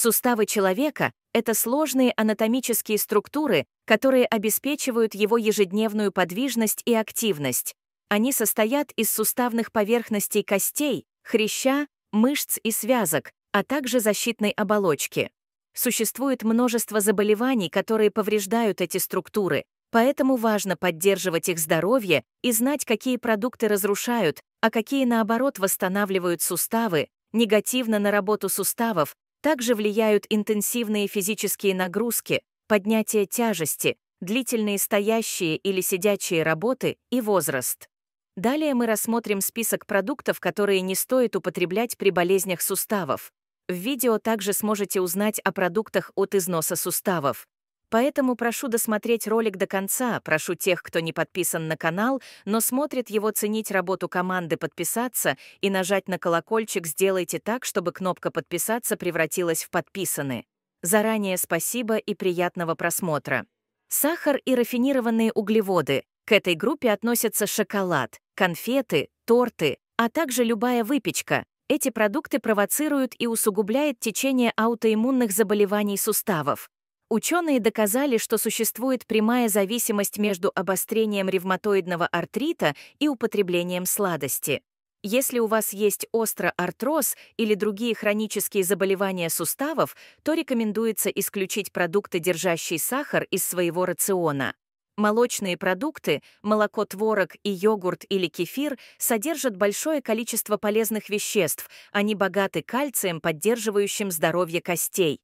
Суставы человека — это сложные анатомические структуры, которые обеспечивают его ежедневную подвижность и активность. Они состоят из суставных поверхностей костей, хряща, мышц и связок, а также защитной оболочки. Существует множество заболеваний, которые повреждают эти структуры, поэтому важно поддерживать их здоровье и знать, какие продукты разрушают, а какие, наоборот, восстанавливают суставы, негативно на работу суставов также влияют интенсивные физические нагрузки, поднятие тяжести, длительные стоящие или сидячие работы и возраст. Далее мы рассмотрим список продуктов, которые не стоит употреблять при болезнях суставов. В видео также сможете узнать о продуктах от износа суставов. Поэтому прошу досмотреть ролик до конца, прошу тех, кто не подписан на канал, но смотрит его ценить работу команды подписаться и нажать на колокольчик сделайте так, чтобы кнопка «Подписаться» превратилась в «Подписаны». Заранее спасибо и приятного просмотра. Сахар и рафинированные углеводы. К этой группе относятся шоколад, конфеты, торты, а также любая выпечка. Эти продукты провоцируют и усугубляют течение аутоиммунных заболеваний суставов. Ученые доказали, что существует прямая зависимость между обострением ревматоидного артрита и употреблением сладости. Если у вас есть остроартроз или другие хронические заболевания суставов, то рекомендуется исключить продукты, держащие сахар, из своего рациона. Молочные продукты, молоко, творог и йогурт или кефир содержат большое количество полезных веществ, они богаты кальцием, поддерживающим здоровье костей.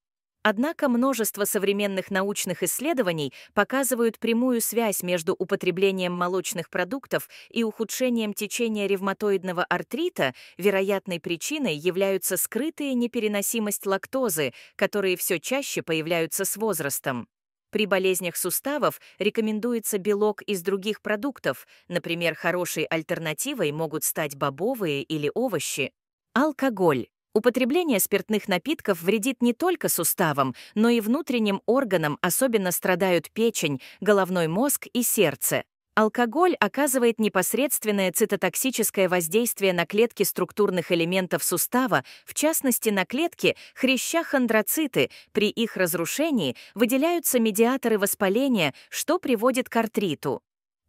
Однако множество современных научных исследований показывают прямую связь между употреблением молочных продуктов и ухудшением течения ревматоидного артрита, вероятной причиной являются скрытые непереносимость лактозы, которые все чаще появляются с возрастом. При болезнях суставов рекомендуется белок из других продуктов, например, хорошей альтернативой могут стать бобовые или овощи. Алкоголь. Употребление спиртных напитков вредит не только суставам, но и внутренним органам, особенно страдают печень, головной мозг и сердце. Алкоголь оказывает непосредственное цитотоксическое воздействие на клетки структурных элементов сустава, в частности на клетки хряща-хондроциты. При их разрушении выделяются медиаторы воспаления, что приводит к артриту.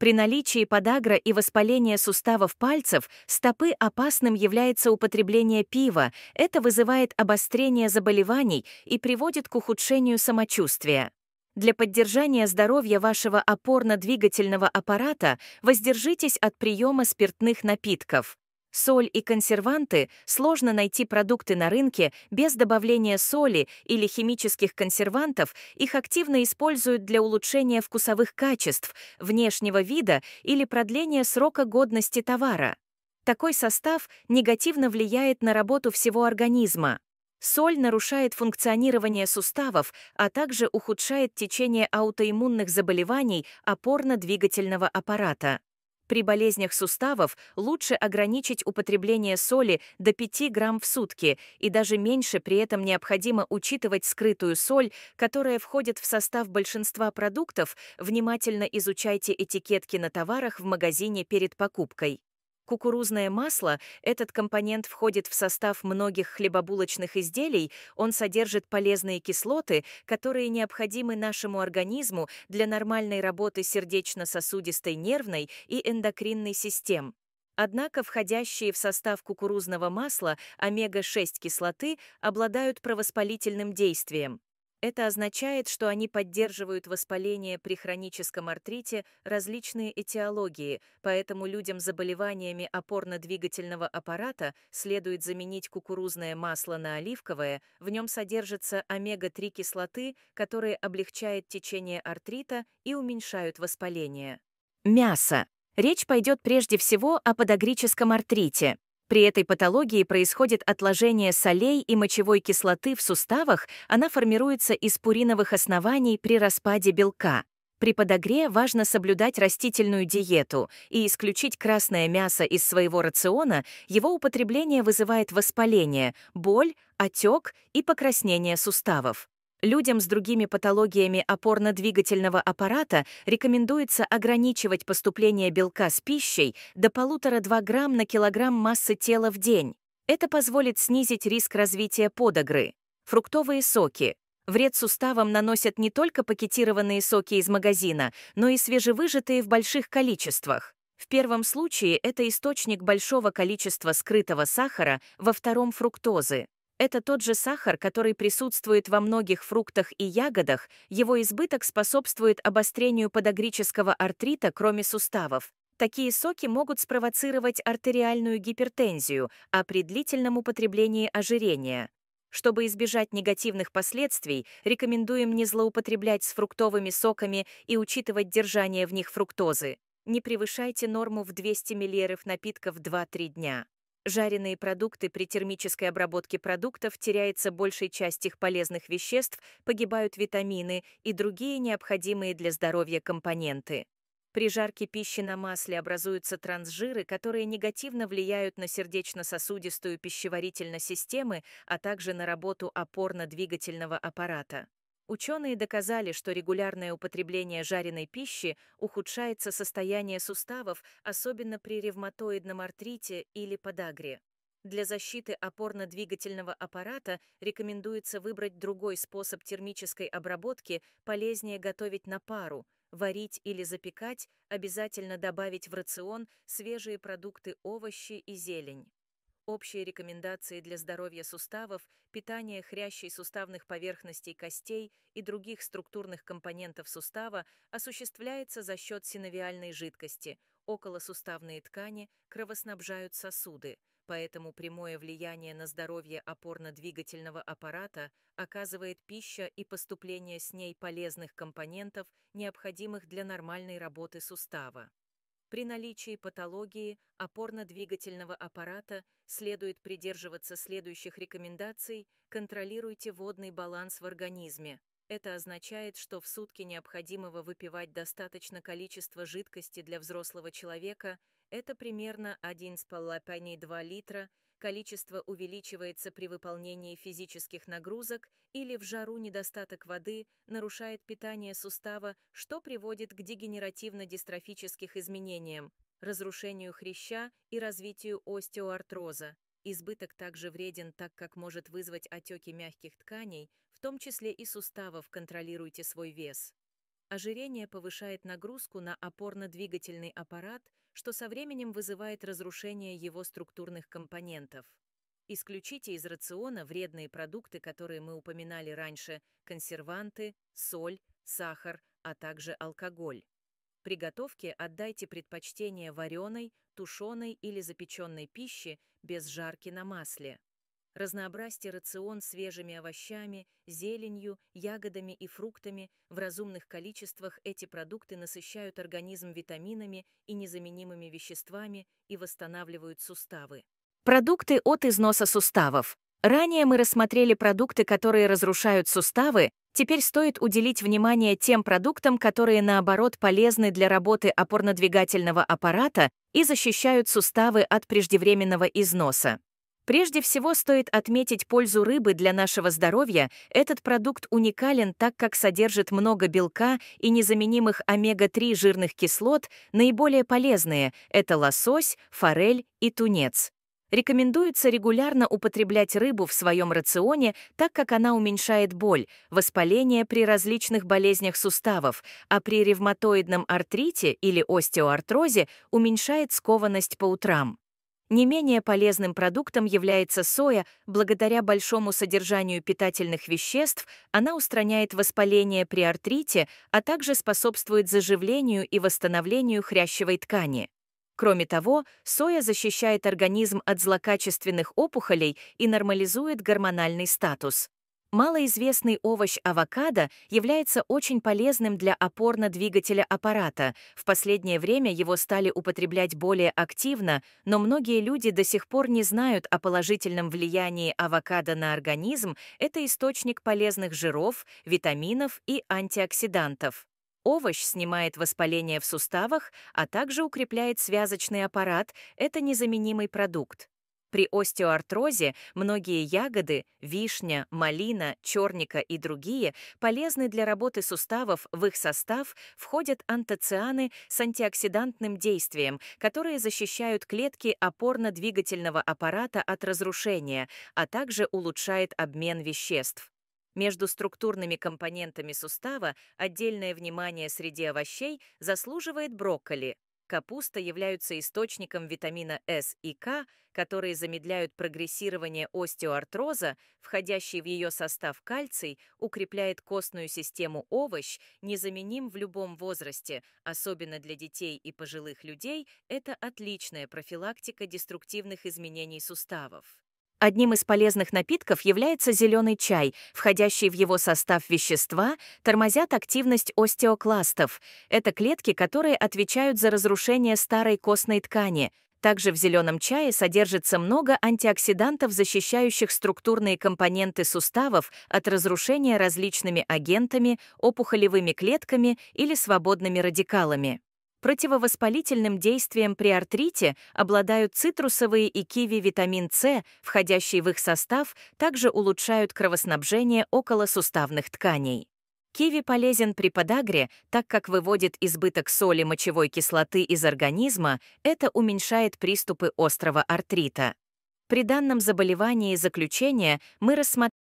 При наличии подагра и воспаления суставов пальцев стопы опасным является употребление пива. Это вызывает обострение заболеваний и приводит к ухудшению самочувствия. Для поддержания здоровья вашего опорно-двигательного аппарата воздержитесь от приема спиртных напитков. Соль и консерванты сложно найти продукты на рынке без добавления соли или химических консервантов, их активно используют для улучшения вкусовых качеств, внешнего вида или продления срока годности товара. Такой состав негативно влияет на работу всего организма. Соль нарушает функционирование суставов, а также ухудшает течение аутоиммунных заболеваний опорно-двигательного аппарата. При болезнях суставов лучше ограничить употребление соли до 5 грамм в сутки, и даже меньше при этом необходимо учитывать скрытую соль, которая входит в состав большинства продуктов, внимательно изучайте этикетки на товарах в магазине перед покупкой. Кукурузное масло, этот компонент входит в состав многих хлебобулочных изделий, он содержит полезные кислоты, которые необходимы нашему организму для нормальной работы сердечно-сосудистой, нервной и эндокринной систем. Однако входящие в состав кукурузного масла омега-6 кислоты обладают провоспалительным действием. Это означает, что они поддерживают воспаление при хроническом артрите, различные этиологии, поэтому людям с заболеваниями опорно-двигательного аппарата следует заменить кукурузное масло на оливковое, в нем содержится омега-3 кислоты, которые облегчают течение артрита и уменьшают воспаление. Мясо. Речь пойдет прежде всего о подагрическом артрите. При этой патологии происходит отложение солей и мочевой кислоты в суставах, она формируется из пуриновых оснований при распаде белка. При подогре важно соблюдать растительную диету и исключить красное мясо из своего рациона, его употребление вызывает воспаление, боль, отек и покраснение суставов. Людям с другими патологиями опорно-двигательного аппарата рекомендуется ограничивать поступление белка с пищей до 1,5-2 грамм на килограмм массы тела в день. Это позволит снизить риск развития подагры. Фруктовые соки. Вред суставам наносят не только пакетированные соки из магазина, но и свежевыжатые в больших количествах. В первом случае это источник большого количества скрытого сахара, во втором — фруктозы. Это тот же сахар, который присутствует во многих фруктах и ягодах, его избыток способствует обострению подагрического артрита, кроме суставов. Такие соки могут спровоцировать артериальную гипертензию, а при длительном употреблении ожирение. Чтобы избежать негативных последствий, рекомендуем не злоупотреблять с фруктовыми соками и учитывать держание в них фруктозы. Не превышайте норму в 200 мл напитков 2-3 дня. Жареные продукты при термической обработке продуктов теряется большая часть их полезных веществ, погибают витамины и другие необходимые для здоровья компоненты. При жарке пищи на масле образуются трансжиры, которые негативно влияют на сердечно-сосудистую пищеварительную системы, а также на работу опорно-двигательного аппарата. Ученые доказали, что регулярное употребление жареной пищи ухудшается состояние суставов, особенно при ревматоидном артрите или подагре. Для защиты опорно-двигательного аппарата рекомендуется выбрать другой способ термической обработки, полезнее готовить на пару, варить или запекать, обязательно добавить в рацион свежие продукты овощи и зелень. Общие рекомендации для здоровья суставов, питания хрящей суставных поверхностей костей и других структурных компонентов сустава осуществляется за счет синовиальной жидкости. Околосуставные ткани кровоснабжают сосуды, поэтому прямое влияние на здоровье опорно-двигательного аппарата оказывает пища и поступление с ней полезных компонентов, необходимых для нормальной работы сустава. При наличии патологии опорно-двигательного аппарата следует придерживаться следующих рекомендаций «Контролируйте водный баланс в организме». Это означает, что в сутки необходимого выпивать достаточно количества жидкости для взрослого человека, это примерно 1,5-2 литра, количество увеличивается при выполнении физических нагрузок или в жару недостаток воды нарушает питание сустава, что приводит к дегенеративно-дистрофических изменениям, разрушению хряща и развитию остеоартроза. Избыток также вреден, так как может вызвать отеки мягких тканей, в том числе и суставов, контролируйте свой вес. Ожирение повышает нагрузку на опорно-двигательный аппарат, что со временем вызывает разрушение его структурных компонентов. Исключите из рациона вредные продукты, которые мы упоминали раньше, консерванты, соль, сахар, а также алкоголь. При отдайте предпочтение вареной, тушеной или запеченной пище без жарки на масле. Разнообразьте рацион свежими овощами, зеленью, ягодами и фруктами. В разумных количествах эти продукты насыщают организм витаминами и незаменимыми веществами и восстанавливают суставы. Продукты от износа суставов. Ранее мы рассмотрели продукты, которые разрушают суставы, Теперь стоит уделить внимание тем продуктам, которые, наоборот, полезны для работы опорно-двигательного аппарата и защищают суставы от преждевременного износа. Прежде всего стоит отметить пользу рыбы для нашего здоровья. Этот продукт уникален, так как содержит много белка и незаменимых омега-3 жирных кислот, наиболее полезные — это лосось, форель и тунец. Рекомендуется регулярно употреблять рыбу в своем рационе, так как она уменьшает боль, воспаление при различных болезнях суставов, а при ревматоидном артрите или остеоартрозе уменьшает скованность по утрам. Не менее полезным продуктом является соя, благодаря большому содержанию питательных веществ она устраняет воспаление при артрите, а также способствует заживлению и восстановлению хрящевой ткани. Кроме того, соя защищает организм от злокачественных опухолей и нормализует гормональный статус. Малоизвестный овощ авокадо является очень полезным для опорно-двигателя аппарата. В последнее время его стали употреблять более активно, но многие люди до сих пор не знают о положительном влиянии авокадо на организм. Это источник полезных жиров, витаминов и антиоксидантов. Овощ снимает воспаление в суставах, а также укрепляет связочный аппарат. Это незаменимый продукт. При остеоартрозе многие ягоды, вишня, малина, черника и другие полезны для работы суставов, в их состав входят антоцианы с антиоксидантным действием, которые защищают клетки опорно-двигательного аппарата от разрушения, а также улучшает обмен веществ. Между структурными компонентами сустава отдельное внимание среди овощей заслуживает брокколи, Капуста являются источником витамина С и К, которые замедляют прогрессирование остеоартроза, входящий в ее состав кальций, укрепляет костную систему овощ, незаменим в любом возрасте, особенно для детей и пожилых людей, это отличная профилактика деструктивных изменений суставов. Одним из полезных напитков является зеленый чай, Входящие в его состав вещества, тормозят активность остеокластов. Это клетки, которые отвечают за разрушение старой костной ткани. Также в зеленом чае содержится много антиоксидантов, защищающих структурные компоненты суставов от разрушения различными агентами, опухолевыми клетками или свободными радикалами. Противовоспалительным действием при артрите обладают цитрусовые и киви витамин С, входящий в их состав, также улучшают кровоснабжение околосуставных тканей. Киви полезен при подагре, так как выводит избыток соли мочевой кислоты из организма, это уменьшает приступы острого артрита. При данном заболевании заключения мы рассмотрели